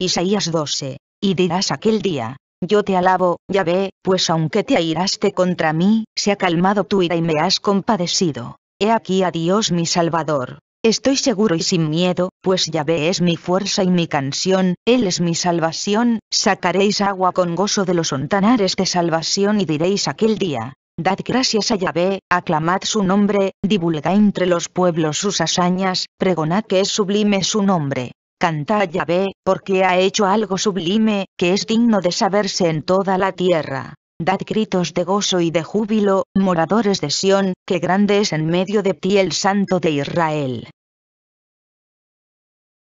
Isaías 12. Y dirás aquel día, yo te alabo, Yahvé, pues aunque te airaste contra mí, se ha calmado tu ira y me has compadecido. He aquí a Dios mi Salvador. Estoy seguro y sin miedo, pues Yahvé es mi fuerza y mi canción, Él es mi salvación, sacaréis agua con gozo de los ontanares de salvación y diréis aquel día, Dad gracias a Yahvé, aclamad su nombre, divulga entre los pueblos sus hazañas, pregonad que es sublime su nombre. Canta Yahvé, porque ha hecho algo sublime, que es digno de saberse en toda la tierra. Dad gritos de gozo y de júbilo, moradores de Sión, que grande es en medio de ti el Santo de Israel.